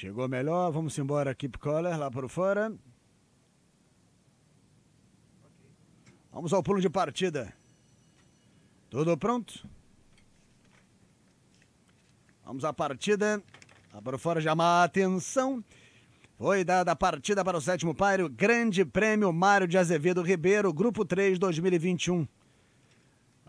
Chegou melhor, vamos embora, Keep Collar, lá para fora. Vamos ao pulo de partida. Tudo pronto? Vamos à partida. Lá para fora chamar a atenção. Foi dada a partida para o sétimo páreo, Grande Prêmio Mário de Azevedo Ribeiro, Grupo 3 2021.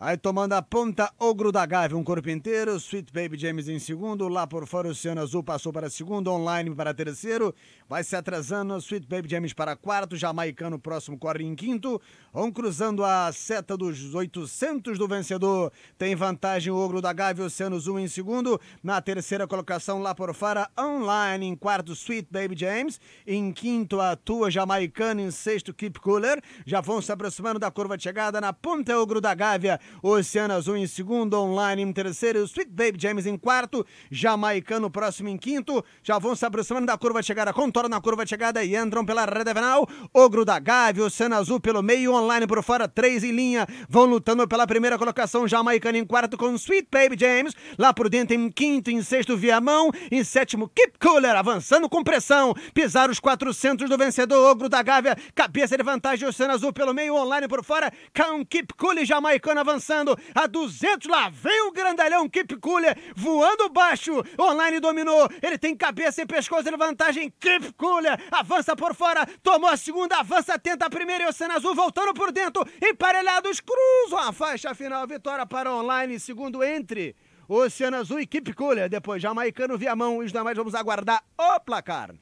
Aí tomando a ponta, Ogro da Gávea, um corpo inteiro. Sweet Baby James em segundo. Lá por fora, o Oceano Azul passou para segundo. Online para terceiro. Vai se atrasando. Sweet Baby James para quarto. Jamaicano próximo corre em quinto. Vão cruzando a seta dos 800 do vencedor. Tem vantagem o Ogro da Gávea, Oceano Azul em segundo. Na terceira colocação, lá por fora, Online. Em quarto, Sweet Baby James. Em quinto, a Tua Jamaicano. Em sexto, Keep Cooler. Já vão se aproximando da curva de chegada. Na ponta, Ogro da Gávea. Oceano Azul em segundo, Online em terceiro, Sweet Baby James em quarto, Jamaicano próximo em quinto, já vão se aproximando da curva de chegada, contornam a curva de chegada e entram pela rede final, Ogro da Gávea, Oceano Azul pelo meio, Online por fora, três em linha, vão lutando pela primeira colocação, Jamaicano em quarto com Sweet Baby James, lá por dentro em quinto, em sexto Viamão, em sétimo Keep Cooler, avançando com pressão, pisar os 400 do vencedor, Ogro da Gávea, cabeça de vantagem, Oceano Azul pelo meio, Online por fora, Cão Keep Cooler, Jamaicano avançando avançando a 200. Lá vem o grandalhão que Cooler voando baixo. Online dominou. Ele tem cabeça e pescoço de vantagem. Kip Cooler avança por fora. Tomou a segunda, avança, tenta a primeira. E o Azul voltando por dentro. Emparelhados cruzam a faixa final. Vitória para Online, segundo entre. Oceano Azul e Kip Cooler. Depois, Jamaicano via mão e Os demais vamos aguardar o placar.